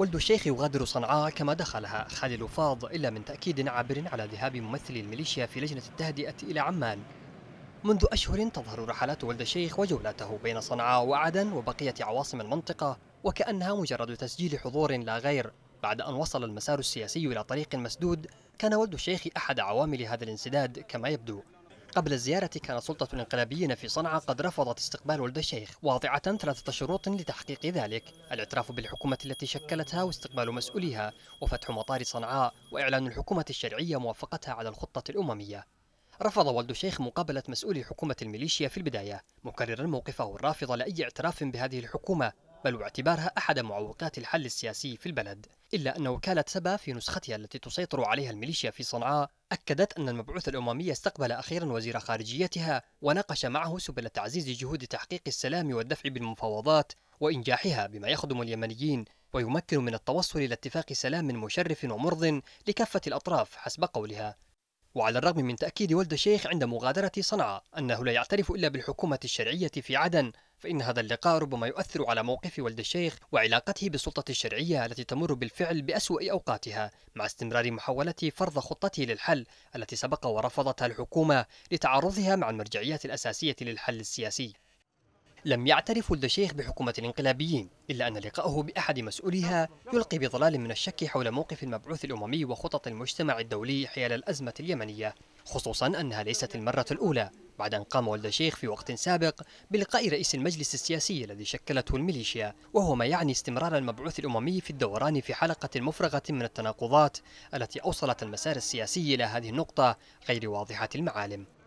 ولد الشيخ يغادر صنعاء كما دخلها خالد فاض إلا من تأكيد عابر على ذهاب ممثلي الميليشيا في لجنة التهدئة إلى عمان منذ أشهر تظهر رحلات ولد الشيخ وجولاته بين صنعاء وعدن وبقية عواصم المنطقة وكأنها مجرد تسجيل حضور لا غير بعد أن وصل المسار السياسي إلى طريق مسدود كان ولد الشيخ أحد عوامل هذا الانسداد كما يبدو قبل الزيارة كان سلطة الانقلابيين في صنعاء قد رفضت استقبال ولد الشيخ واضعة ثلاثة شروط لتحقيق ذلك الاعتراف بالحكومة التي شكلتها واستقبال مسؤوليها وفتح مطار صنعاء وإعلان الحكومة الشرعية موافقتها على الخطة الأممية رفض ولد الشيخ مقابلة مسؤولي حكومة الميليشيا في البداية مكررا موقفه الرافض لأي اعتراف بهذه الحكومة بل واعتبارها أحد معوقات الحل السياسي في البلد إلا أن وكالة سبا في نسختها التي تسيطر عليها الميليشيا في صنعاء أكدت أن المبعوث الأممي استقبل أخيرا وزير خارجيتها وناقش معه سبل تعزيز جهود تحقيق السلام والدفع بالمفاوضات وإنجاحها بما يخدم اليمنيين ويمكن من التوصل إلى اتفاق سلام مشرف ومرض لكافة الأطراف حسب قولها وعلى الرغم من تأكيد ولد الشيخ عند مغادرة صنعاء أنه لا يعترف إلا بالحكومة الشرعية في عدن فإن هذا اللقاء ربما يؤثر على موقف ولد الشيخ وعلاقته بالسلطة الشرعية التي تمر بالفعل بأسوأ أوقاتها مع استمرار محاولة فرض خطته للحل التي سبق ورفضتها الحكومة لتعارضها مع المرجعيات الأساسية للحل السياسي لم يعترف ولد الشيخ بحكومة الانقلابيين إلا أن لقائه بأحد مسؤوليها يلقي بظلال من الشك حول موقف المبعوث الأممي وخطط المجتمع الدولي حيال الأزمة اليمنية خصوصا أنها ليست المرة الأولى بعد أن قام ولد الشيخ في وقت سابق بلقاء رئيس المجلس السياسي الذي شكلته الميليشيا وهو ما يعني استمرار المبعوث الأممي في الدوران في حلقة مفرغة من التناقضات التي أوصلت المسار السياسي إلى هذه النقطة غير واضحة المعالم